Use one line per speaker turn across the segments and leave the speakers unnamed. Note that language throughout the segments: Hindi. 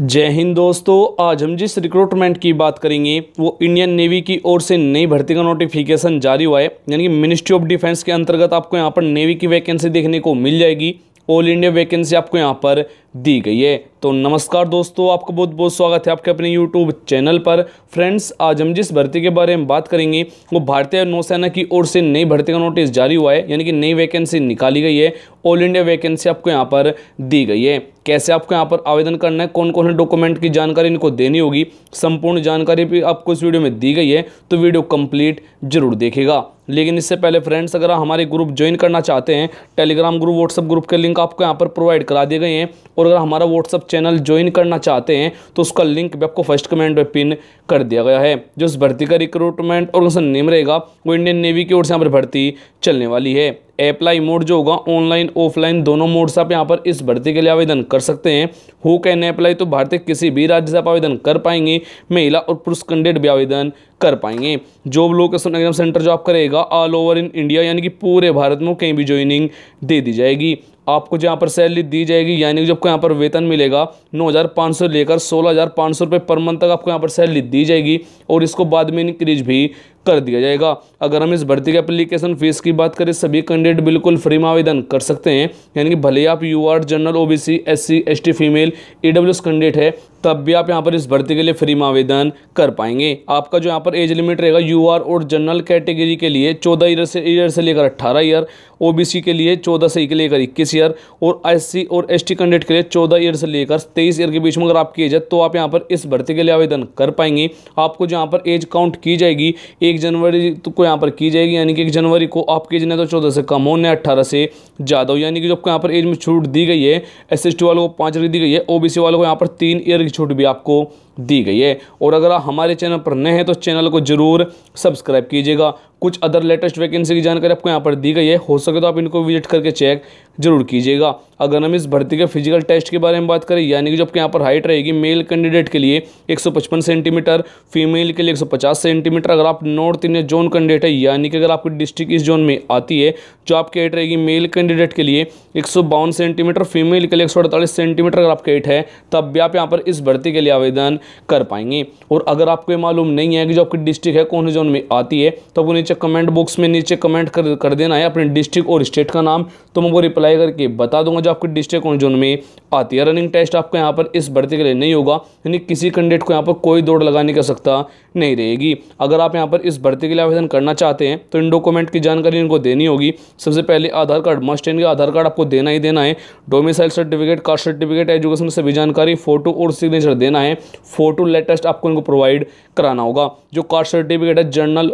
जय हिंद दोस्तों आज हम जिस रिक्रूटमेंट की बात करेंगे वो इंडियन नेवी की ओर से नई भर्ती का नोटिफिकेशन जारी हुआ है यानी कि मिनिस्ट्री ऑफ डिफेंस के अंतर्गत आपको यहाँ पर नेवी की वैकेंसी देखने को मिल जाएगी ऑल इंडिया वैकेंसी आपको यहाँ पर दी गई है तो नमस्कार दोस्तों आपका बहुत बहुत स्वागत है आपके अपने यूट्यूब चैनल पर फ्रेंड्स आज हम जिस भर्ती के बारे में बात करेंगे वो भारतीय नौसेना की ओर से नई भर्ती का नोटिस जारी हुआ है यानी कि नई वैकेंसी निकाली गई है ऑल इंडिया वैकेंसी आपको यहाँ पर दी गई है कैसे आपको यहाँ पर आवेदन करना है कौन कौन से डॉक्यूमेंट की जानकारी इनको देनी होगी संपूर्ण जानकारी भी आपको इस वीडियो में दी गई है तो वीडियो कंप्लीट जरूर देखेगा लेकिन इससे पहले फ्रेंड्स अगर आप हमारे ग्रुप ज्वाइन करना चाहते हैं टेलीग्राम ग्रुप व्हाट्सअप ग्रुप के लिंक आपको यहाँ पर प्रोवाइड करा दिए गए हैं और और अगर हमारा व्हाट्सअप चैनल ज्वाइन करना चाहते हैं तो उसका लिंक भी आपको फर्स्ट कमेंट में पिन कर दिया गया है जो इस भर्ती का रिक्रूटमेंट और ऑर्गेनाइजेशन नेम रहेगा वो इंडियन नेवी की ओर से यहाँ पर भर्ती चलने वाली है अप्लाई मोड जो होगा ऑनलाइन ऑफलाइन दोनों मोड से आप यहाँ पर इस भर्ती के लिए आवेदन कर सकते हैं हु कैन अप्लाई तो भारतीय किसी भी राज्य से आप आवेदन कर पाएंगे महिला और पुरुष कैंडिडेट भी आवेदन कर पाएंगे जॉब लोकेशन एग्जाम सेंटर जो आप करेगा ऑल ओवर इन इंडिया यानी कि पूरे भारत में कहीं भी ज्वाइनिंग दे दी जाएगी आपको जहाँ पर सैलरी दी जाएगी यानी कि जब आपको यहाँ पर वेतन मिलेगा नौ हज़ार पाँच सौ लेकर सोलह हज़ार पाँच सौ रुपये पर मंथ तक आपको यहाँ पर सैलरी दी जाएगी और इसको बाद में इंक्रीज भी कर दिया जाएगा अगर हम इस भर्ती के अप्लीकेशन फ़ीस की बात करें सभी कैंडिडेट बिल्कुल फ्री में आवेदन कर सकते हैं यानी कि भले आप U R general O B C S C S T female E W S candidate है तब भी आप यहाँ पर इस भर्ती के लिए फ्री में आवेदन कर पाएंगे आपका जो यहाँ पर एज लिमिट रहेगा यू आर और जनरल कैटेगरी के लिए चौदह ईयर से ईयर से लेकर अट्ठारह ईयर ओ बी सी के लिए चौदह से लेकर इक्कीस ईयर और एस सी और एस टी कैंडिडेट के लिए चौदह ईयर से लेकर तेईस ईयर के बीच में अगर आपकी एज है तो आप यहाँ पर इस भर्ती के लिए आवेदन कर पाएंगे आपको जहाँ यहाँ पर एज काउंट की जाएगी एक एक जनवरी तो को यहाँ पर की जाएगी यानी कि एक जनवरी को आपकी एज ने तो चौदह से कम हो न अट्ठारह से ज़्यादा हो यानी कि जो आपको यहाँ पर एज में छूट दी गई है एस एस वालों को पाँच ईयर दी गई है ओ वालों को यहाँ पर तीन ईयर की छूट भी आपको दी गई है और अगर आप हमारे चैनल पर नए हैं तो चैनल को जरूर सब्सक्राइब कीजिएगा कुछ अदर लेटेस्ट वैकेंसी की जानकारी आपको यहाँ पर दी गई है हो सके तो आप इनको विजिट करके चेक जरूर कीजिएगा अगर हम इस भर्ती के फिजिकल टेस्ट के बारे में बात करें यानी कि जो आपके यहाँ पर हाइट रहेगी मेल कैंडिडेट के लिए 155 सेंटीमीटर फीमेल के लिए 150 सेंटीमीटर अगर आप नॉर्थ इंडिया जोन कैंडिडेट है यानी कि अगर आपकी डिस्ट्रिक्ट इस जोन में आती है जो आपकी हाइट रहेगी मेल कैंडिडेट के लिए एक सेंटीमीटर फीमेल के लिए एक सेंटीमीटर अगर आपकी हाइट है तब भी आप यहाँ पर इस भर्ती के लिए आवेदन कर पाएंगे और अगर आपको ये मालूम नहीं है कि जो आपकी डिस्ट्रिक्ट है कौन से जोन में आती है तो आपको नीचे कमेंट बॉक्स में नीचे कमेंट कर कर देना है अपने डिस्ट्रिक्ट और स्टेट का नाम तो मैं वो रिप्लाई करके बता दूंगा जो आपकी डिस्ट्रिक्ट कौन जोन में आती है रनिंग टेस्ट आपको यहाँ पर इस भर्ती के लिए नहीं होगा यानी किसी कैंडिडेट को यहाँ पर कोई दौड़ लगाने की आवश्यकता नहीं रहेगी अगर आप यहाँ पर इस भर्ती के लिए आवेदन करना चाहते हैं तो इन डॉक्यूमेंट की जानकारी इनको देनी होगी सबसे पहले आधार कार्ड मस्ट इनके आधार कार्ड आपको देना ही देना है domicile certificate caste certificate education सभी जानकारी फोटो और सिग्नेचर देना है फोटो लेटेस्ट आपको इनको प्रोवाइड कराना होगा जो कास्ट सर्टिफिकेट है जर्नल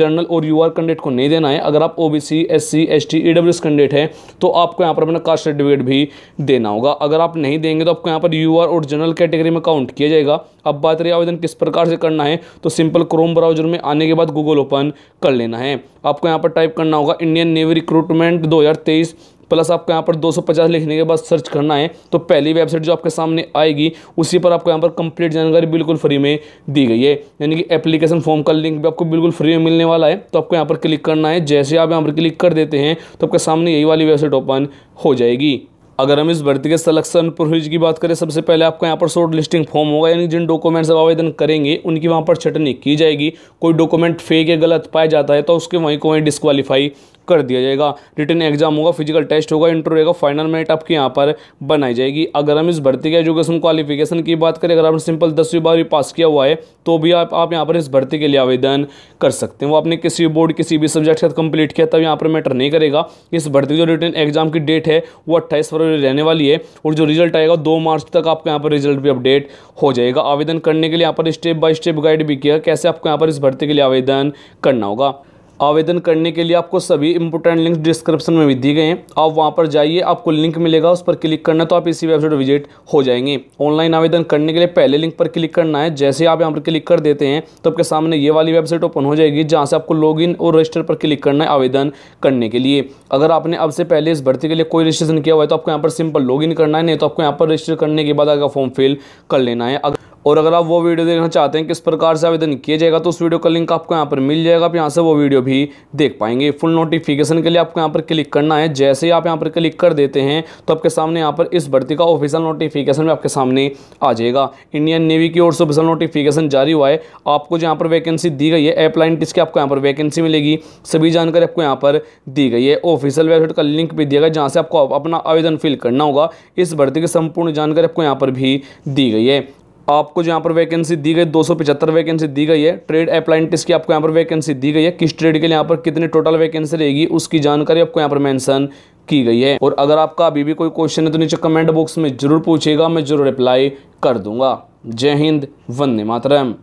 जर्नल और यू कैंडिडेट को नहीं देना है अगर आप O B C S C S T E W S candidate है तो आपको यहाँ पर अपना कास्ट सर्टिफिकेट भी देना होगा अगर आप नहीं देंगे तो आपको यहाँ पर यू और जनरल कैटेगरी में काउंट किया जाएगा अब बात रही आवेदन किस प्रकार से करना है तो सिंपल क्रोम ब्राउजर में आने के बाद गूगल ओपन कर लेना है आपको यहाँ पर टाइप करना होगा इंडियन नेवी रिक्रूटमेंट दो हज़ार तेईस प्लस आपको यहाँ पर 250 लिखने के बाद सर्च करना है तो पहली वेबसाइट जो आपके सामने आएगी उसी पर आपको यहाँ पर कंप्लीट जानकारी बिल्कुल फ्री में दी गई है यानी कि एप्लीकेशन फॉर्म का लिंक भी आपको बिल्कुल फ्री में मिलने वाला है तो आपको यहाँ पर क्लिक करना है जैसे आप यहाँ पर क्लिक कर देते हैं तो आपके सामने यही वाली वेबसाइट ओपन हो जाएगी अगर हम इस भर्ती के सलेक्शन प्रोसीज की बात करें सबसे पहले आपको यहाँ पर शॉर्ट लिस्टिंग फॉर्म होगा यानी जिन डॉक्यूमेंट्स आप आवेदन करेंगे उनकी वहाँ पर छटनी की जाएगी कोई डॉक्यूमेंट फेक या गलत पाया जाता है तो उसके वहीं को वहीं डिस्कवालीफाई कर दिया जाएगा रिटर्न एग्जाम होगा फिजिकल टेस्ट होगा इंटरव्यू रहेगा फाइनल मेरिट आपकी यहाँ पर बनाई जाएगी अगर हम इस भर्ती के एजुकेशन क्वालिफिकेशन की बात करें अगर आपने सिंपल दसवीं बारहवीं पास किया हुआ है तो भी आप आप यहाँ पर इस भर्ती के लिए आवेदन कर सकते हैं वो आपने किसी बोर्ड किसी भी सब्जेक्ट के साथ कंप्लीट किया तब यहाँ पर मैटर नहीं करेगा इस भर्ती जो रिटर्न एग्जाम की डेट है वो अट्ठाईस फरवरी रहने वाली है और जो रिजल्ट आएगा दो मार्च तक आपको यहाँ पर रिजल्ट भी अपडेट हो जाएगा आवेदन करने के लिए यहाँ पर स्टेप बाय स्टेप गाइड भी किया कैसे आपको यहाँ पर इस भर्ती के लिए आवेदन करना होगा आवेदन करने के लिए आपको सभी इंपोर्टेंट लिंक्स डिस्क्रिप्शन में भी दिए गए हैं आप वहाँ पर जाइए आपको लिंक मिलेगा उस पर क्लिक करना तो आप इसी वेबसाइट विजिट हो जाएंगे ऑनलाइन आवेदन करने के लिए पहले लिंक पर क्लिक करना है जैसे आप यहाँ पर क्लिक कर देते हैं तो आपके सामने ये वाली वेबसाइट ओपन हो जाएगी जहाँ से आपको लॉग और रजिस्टर पर क्लिक करना है आवेदन करने के लिए अगर आपने अब से पहले इस भर्ती के लिए कोई रजिस्ट्रेशन किया हुआ है तो आपको यहाँ पर सिंपल लॉग करना है नहीं तो आपको यहाँ पर रजिस्टर करने के बाद आगे फॉर्म फिल कर लेना है अगर और अगर आप वो वीडियो देखना चाहते हैं किस प्रकार से आवेदन किया जाएगा तो उस वीडियो का लिंक आपको यहाँ पर मिल जाएगा आप यहाँ से वो वीडियो भी देख पाएंगे फुल नोटिफिकेशन के लिए आपको यहाँ पर क्लिक करना है जैसे ही आप यहाँ पर क्लिक कर देते हैं तो आपके सामने यहाँ पर इस भर्ती का ऑफिशियल नोटिफिकेशन भी आपके सामने आ जाएगा इंडियन नेवी की ओर से ऑफिशियल नोटिफिकेशन जारी हुआ है आपको जो यहाँ पर वैकेंसी दी गई है एप्लाइंटिस की आपको यहाँ पर वैकेंसी मिलेगी सभी जानकारी आपको यहाँ पर दी गई है ऑफिशियल वेबसाइट का लिंक भी दिया गया जहाँ से आपको अपना आवेदन फिल करना होगा इस भर्ती की संपूर्ण जानकारी आपको यहाँ पर भी दी गई है आपको यहाँ पर वैकेंसी दी गई दो वैकेंसी दी गई है ट्रेड अप्लाइंटिस की आपको यहाँ पर वैकेंसी दी गई है किस ट्रेड के लिए यहाँ पर कितनी टोटल वैकेंसी रहेगी उसकी जानकारी आपको यहाँ पर मैंसन की गई है और अगर आपका अभी भी कोई क्वेश्चन है तो नीचे कमेंट बॉक्स में जरूर पूछेगा मैं जरूर रिप्लाई कर दूंगा जय हिंद वंदे मातरम